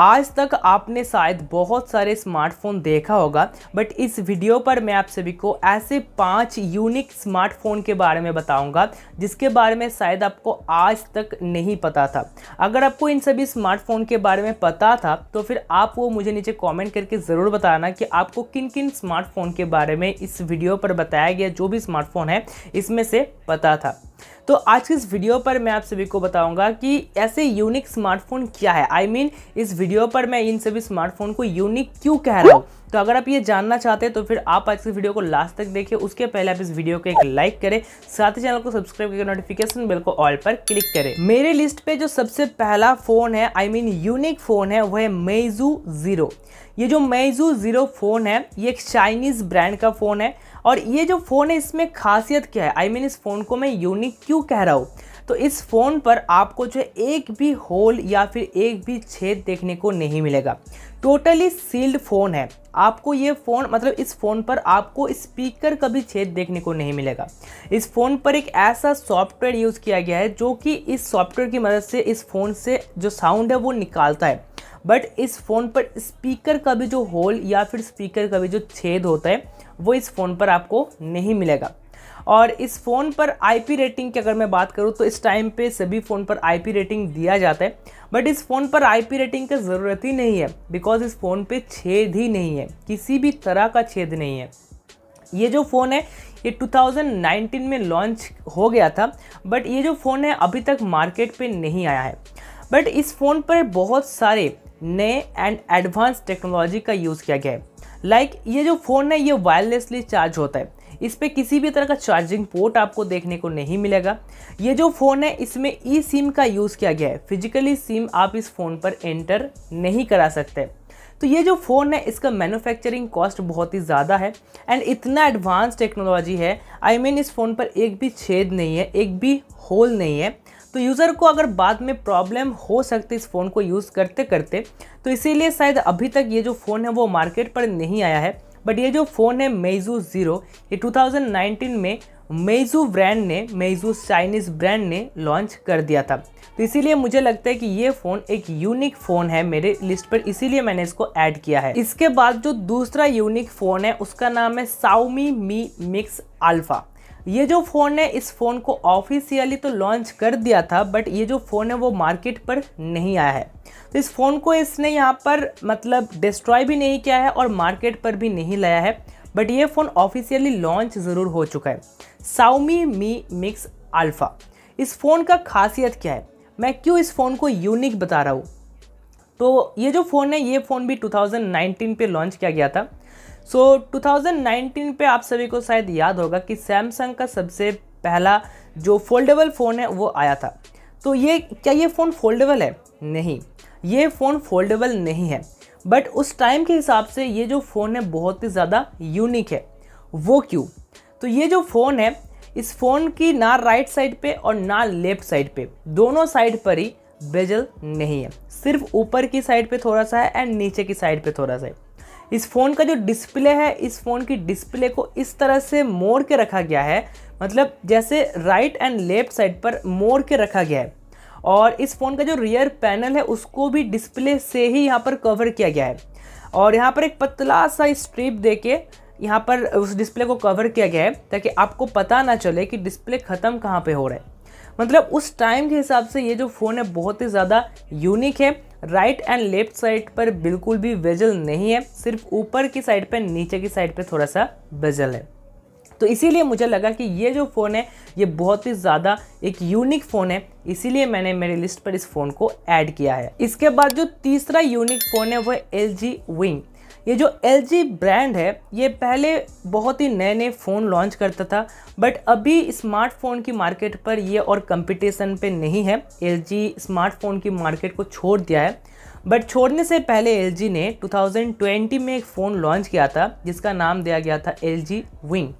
आज तक आपने शायद बहुत सारे स्मार्टफोन देखा होगा बट इस वीडियो पर मैं आप सभी को ऐसे पांच यूनिक स्मार्टफोन के बारे में बताऊंगा जिसके बारे में शायद आपको आज तक नहीं पता था अगर आपको इन सभी स्मार्टफोन के बारे में पता था तो फिर आप वो मुझे नीचे कमेंट करके ज़रूर बताना कि आपको किन किन स्मार्टफोन के बारे में इस वीडियो पर बताया गया जो भी स्मार्टफोन है इसमें से पता था तो आज के इस वीडियो पर मैं आप सभी को बताऊंगा कि ऐसे यूनिक स्मार्टफोन क्या है आई I मीन mean, इस वीडियो पर मैं इन सभी स्मार्टफोन को यूनिक क्यों कह रहा हूँ तो अगर आप ये जानना चाहते हैं तो फिर आप आज के वीडियो को लास्ट तक देखिए उसके पहले आप इस वीडियो को एक लाइक करें साथ ही चैनल को सब्सक्राइब करके नोटिफिकेशन बेल को ऑल पर क्लिक करें मेरे लिस्ट पे जो सबसे पहला फ़ोन है आई मीन यूनिक फ़ोन है वह है मेजू ज़ीरो ये जो मेजू ज़ीरो फ़ोन है ये एक चाइनीज़ ब्रांड का फ़ोन है और ये जो फ़ोन है इसमें खासियत क्या है आई I मीन mean, इस फ़ोन को मैं यूनिक क्यों कह रहा हूँ तो इस फ़ोन पर आपको जो है एक भी होल या फिर एक भी छेद देखने को नहीं मिलेगा टोटली सील्ड फ़ोन है आपको ये फ़ोन मतलब इस फ़ोन पर आपको स्पीकर का भी छेद देखने को नहीं मिलेगा इस फ़ोन पर एक ऐसा सॉफ्टवेयर यूज़ किया गया है जो कि इस सॉफ्टवेयर की मदद से इस फ़ोन से जो साउंड है वो निकालता है बट इस फ़ोन पर स्पीकर का भी जो होल या फिर स्पीकर का भी जो छेद होता है वो इस फ़ोन पर आपको नहीं मिलेगा और इस फ़ोन पर आईपी रेटिंग की अगर मैं बात करूँ तो इस टाइम पे सभी फ़ोन पर आईपी रेटिंग दिया जाता है बट इस फ़ोन पर आईपी रेटिंग की ज़रूरत ही नहीं है बिकॉज़ इस फ़ोन पे छेद ही नहीं है किसी भी तरह का छेद नहीं है ये जो फ़ोन है ये 2019 में लॉन्च हो गया था बट ये जो फ़ोन है अभी तक मार्केट पे नहीं आया है बट इस फ़ोन पर बहुत सारे नए एंड एडवांस टेक्नोलॉजी का यूज़ किया गया है लाइक like, ये जो फ़ोन है ये वायरलेसली चार्ज होता है इस पर किसी भी तरह का चार्जिंग पोर्ट आपको देखने को नहीं मिलेगा ये जो फ़ोन है इसमें ई सिम का यूज़ किया गया है फिजिकली सिम आप इस फ़ोन पर एंटर नहीं करा सकते तो ये जो फ़ोन है इसका मैन्युफैक्चरिंग कॉस्ट बहुत ही ज़्यादा है एंड इतना एडवांस टेक्नोलॉजी है आई I मीन mean, इस फ़ोन पर एक भी छेद नहीं है एक भी होल नहीं है तो यूज़र को अगर बाद में प्रॉब्लम हो सकती इस फ़ोन को यूज़ करते करते तो इसीलिए शायद अभी तक ये जो फ़ोन है वो मार्केट पर नहीं आया है बट ये जो फ़ोन है मेजू ज़ीरो ये 2019 में मेजू ब्रांड ने मेजू चाइनीज़ ब्रांड ने लॉन्च कर दिया था तो इसीलिए मुझे लगता है कि ये फ़ोन एक यूनिक फ़ोन है मेरे लिस्ट पर इसीलिए मैंने इसको ऐड किया है इसके बाद जो दूसरा यूनिक फ़ोन है उसका नाम है साउमी मी मिक्स अल्फ़ा ये जो फ़ोन है इस फ़ोन को ऑफिशियली तो लॉन्च कर दिया था बट ये जो फ़ोन है वो मार्केट पर नहीं आया है तो इस फ़ोन को इसने यहाँ पर मतलब डिस्ट्रॉय भी नहीं किया है और मार्केट पर भी नहीं लाया है बट ये फ़ोन ऑफिशियली लॉन्च ज़रूर हो चुका है साउमी मी मिक्स अल्फ़ा इस फ़ोन का खासियत क्या है मैं क्यों इस फ़ोन को यूनिक बता रहा हूँ तो ये जो फ़ोन है ये फ़ोन भी 2019 पे लॉन्च किया गया था सो so, 2019 पे आप सभी को शायद याद होगा कि सैमसंग का सबसे पहला जो फोल्डेबल फ़ोन है वो आया था तो ये क्या ये फ़ोन फोल्डेबल है नहीं ये फ़ोन फोल्डेबल नहीं है बट उस टाइम के हिसाब से ये जो फ़ोन है बहुत ही ज़्यादा यूनिक है वो क्यों तो ये जो फ़ोन है इस फ़ोन की ना राइट साइड पे और ना लेफ़्ट साइड पे दोनों साइड पर ही बेजल नहीं है सिर्फ ऊपर की साइड पे थोड़ा सा है एंड नीचे की साइड पे थोड़ा सा है इस फ़ोन का जो डिस्प्ले है इस फ़ोन की डिस्प्ले को इस तरह से मोड़ के रखा गया है मतलब जैसे राइट एंड लेफ्ट साइड पर मोड़ के रखा गया है और इस फ़ोन का जो रियर पैनल है उसको भी डिस्प्ले से ही यहाँ पर कवर किया गया है और यहाँ पर एक पतला सा स्ट्रिप दे के यहाँ पर उस डिस्प्ले को कवर किया गया है ताकि आपको पता ना चले कि डिस्प्ले ख़त्म कहाँ पे हो रहा है मतलब उस टाइम के हिसाब से ये जो फ़ोन है बहुत ही ज़्यादा यूनिक है राइट एंड लेफ्ट साइड पर बिल्कुल भी वेजल नहीं है सिर्फ ऊपर की साइड पर नीचे की साइड पर थोड़ा सा वेजल है तो इसीलिए मुझे लगा कि ये जो फ़ोन है ये बहुत ही ज़्यादा एक यूनिक फ़ोन है इसीलिए मैंने मेरी लिस्ट पर इस फ़ोन को ऐड किया है इसके बाद जो तीसरा यूनिक फ़ोन है वह एल जी विंग ये जो एल ब्रांड है ये पहले बहुत ही नए नए फ़ोन लॉन्च करता था बट अभी स्मार्टफोन की मार्केट पर ये और कंपटीशन पे नहीं है एल स्मार्टफोन की मार्केट को छोड़ दिया है बट छोड़ने से पहले एल ने 2020 में एक फ़ोन लॉन्च किया था जिसका नाम दिया गया था एल विंग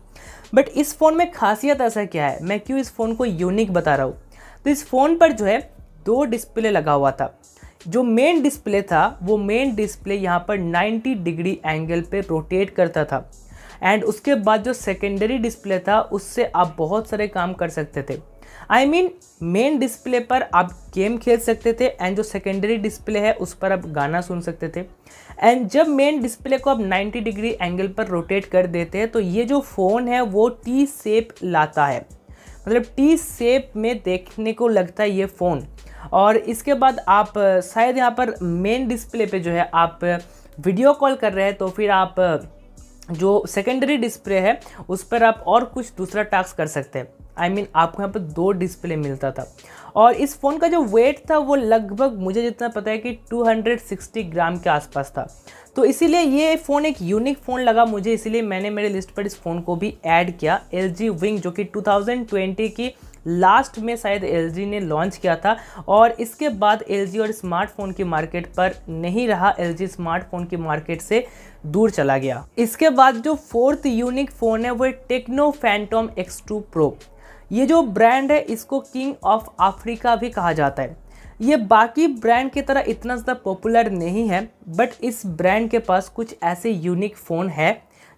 बट इस फ़ोन में खासियत ऐसा क्या है मैं क्यों इस फ़ोन को यूनिक बता रहा हूँ तो इस फ़ोन पर जो है दो डिस्प्ले लगा हुआ था जो मेन डिस्प्ले था वो मेन डिस्प्ले यहाँ पर 90 डिग्री एंगल पे रोटेट करता था एंड उसके बाद जो सेकेंडरी डिस्प्ले था उससे आप बहुत सारे काम कर सकते थे आई मीन मेन डिस्प्ले पर आप गेम खेल सकते थे एंड जो सेकेंडरी डिस्प्ले है उस पर आप गाना सुन सकते थे एंड जब मेन डिस्प्ले को आप 90 डिग्री एंगल पर रोटेट कर देते हैं तो ये जो फ़ोन है वो टी सेप लाता है मतलब टी सेप में देखने को लगता है ये फ़ोन और इसके बाद आप शायद यहाँ पर मेन डिस्प्ले पे जो है आप वीडियो कॉल कर रहे हैं तो फिर आप जो सेकेंडरी डिस्प्ले है उस पर आप और कुछ दूसरा टास्क कर सकते हैं आई I मीन mean, आपको यहाँ पर दो डिस्प्ले मिलता था और इस फ़ोन का जो वेट था वो लगभग मुझे जितना पता है कि 260 ग्राम के आसपास था तो इसीलिए ये फ़ोन एक यूनिक फ़ोन लगा मुझे इसीलिए मैंने मेरे लिस्ट पर इस फ़ोन को भी ऐड किया एल जी विंग जो कि 2020 की लास्ट में शायद एल ने लॉन्च किया था और इसके बाद एल और स्मार्टफोन की मार्केट पर नहीं रहा एल स्मार्टफोन की मार्केट से दूर चला गया इसके बाद जो फोर्थ यूनिक फ़ोन है वो Tecno Phantom X two pro ये जो ब्रांड है इसको किंग ऑफ अफ्रीका भी कहा जाता है ये बाकी ब्रांड की तरह इतना ज़्यादा पॉपुलर नहीं है बट इस ब्रांड के पास कुछ ऐसे यूनिक फ़ोन है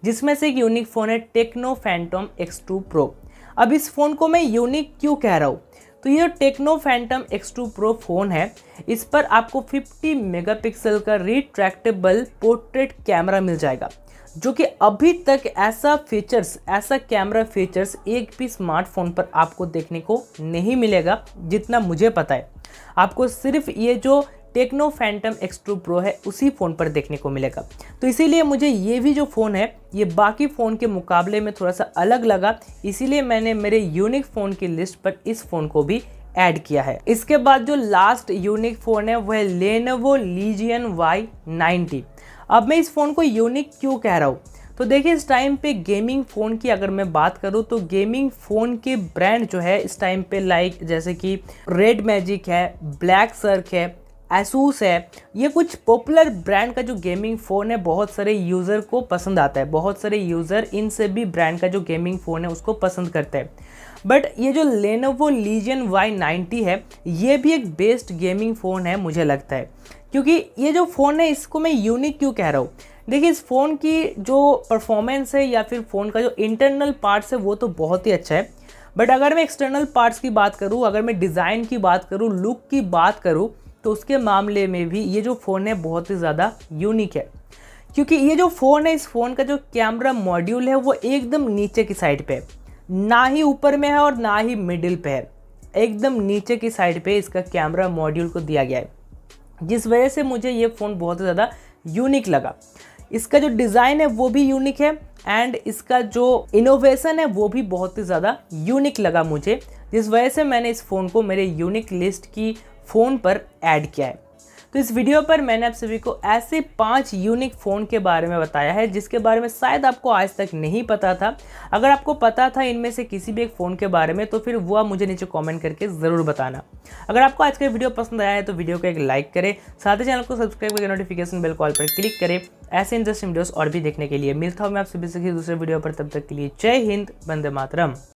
जिसमें से एक यूनिक फ़ोन है Tecno Phantom X two pro अब इस फ़ोन को मैं यूनिक क्यों कह रहा हूँ तो ये techno Phantom X2 Pro phone है इस पर आपको 50 मेगापिक्सल का रिट्रैक्टेबल पोर्ट्रेट कैमरा मिल जाएगा जो कि अभी तक ऐसा फीचर्स ऐसा कैमरा फीचर्स एक भी स्मार्टफोन पर आपको देखने को नहीं मिलेगा जितना मुझे पता है आपको सिर्फ ये जो Tecno Phantom X two pro है उसी फ़ोन पर देखने को मिलेगा तो इसीलिए मुझे ये भी जो फ़ोन है ये बाकी फ़ोन के मुकाबले में थोड़ा सा अलग लगा इसीलिए मैंने मेरे यूनिक फ़ोन की लिस्ट पर इस फ़ोन को भी ऐड किया है इसके बाद जो लास्ट यूनिक फ़ोन है वह है लेनोवो लीजियन वाई नाइन्टी अब मैं इस फ़ोन को यूनिक क्यों कह रहा हूँ तो देखिए इस टाइम पे गेमिंग फ़ोन की अगर मैं बात करूँ तो गेमिंग फ़ोन के ब्रांड जो है इस टाइम पे लाइक जैसे कि रेड मैजिक है ब्लैक सर्क है एसूस है ये कुछ पॉपुलर ब्रांड का जो गेमिंग फ़ोन है बहुत सारे यूज़र को पसंद आता है बहुत सारे यूज़र इन से भी ब्रांड का जो गेमिंग फ़ोन है उसको पसंद करते हैं बट ये जो लेनोवो लीजन वाई नाइन्टी है ये भी एक बेस्ट गेमिंग फ़ोन है मुझे लगता है क्योंकि ये जो फ़ोन है इसको मैं यूनिक क्यों कह रहा हूँ देखिए इस फ़ोन की जो परफॉर्मेंस है या फिर फ़ोन का जो इंटरनल पार्ट्स है वो तो बहुत ही अच्छा है बट अगर मैं एक्सटर्नल पार्ट्स की बात करूँ अगर मैं डिज़ाइन की बात करूँ लुक की बात करूँ तो उसके मामले में भी ये जो फ़ोन है बहुत ही ज़्यादा यूनिक है क्योंकि ये जो फ़ोन है इस फ़ोन का जो कैमरा मॉड्यूल है वो एकदम नीचे की साइड पे है ना ही ऊपर में है और ना ही मिडिल पे है एकदम नीचे की साइड पे इसका कैमरा मॉड्यूल को दिया गया है जिस वजह से मुझे ये फ़ोन बहुत ही ज़्यादा यूनिक लगा इसका जो डिज़ाइन है वो भी यूनिक है एंड इसका जो इनोवेशन है वो भी बहुत ही ज़्यादा यूनिक लगा मुझे जिस वजह से मैंने इस फ़ोन को मेरे यूनिक लिस्ट की फ़ोन पर ऐड किया है तो इस वीडियो पर मैंने आप सभी को ऐसे पांच यूनिक फ़ोन के बारे में बताया है जिसके बारे में शायद आपको आज तक नहीं पता था अगर आपको पता था इनमें से किसी भी एक फ़ोन के बारे में तो फिर वो आप मुझे नीचे कमेंट करके ज़रूर बताना अगर आपको आज का वीडियो पसंद आया है तो वीडियो को एक लाइक करें साथ ही चैनल को सब्सक्राइब करके नोटिफिकेशन बिल कॉल पर क्लिक करें ऐसे इंटरेस्टिंग वीडियोज़ और भी देखने के लिए मिलता हूँ मैं आप सभी से दूसरे वीडियो पर तब तक के लिए जय हिंद बंदे मातरम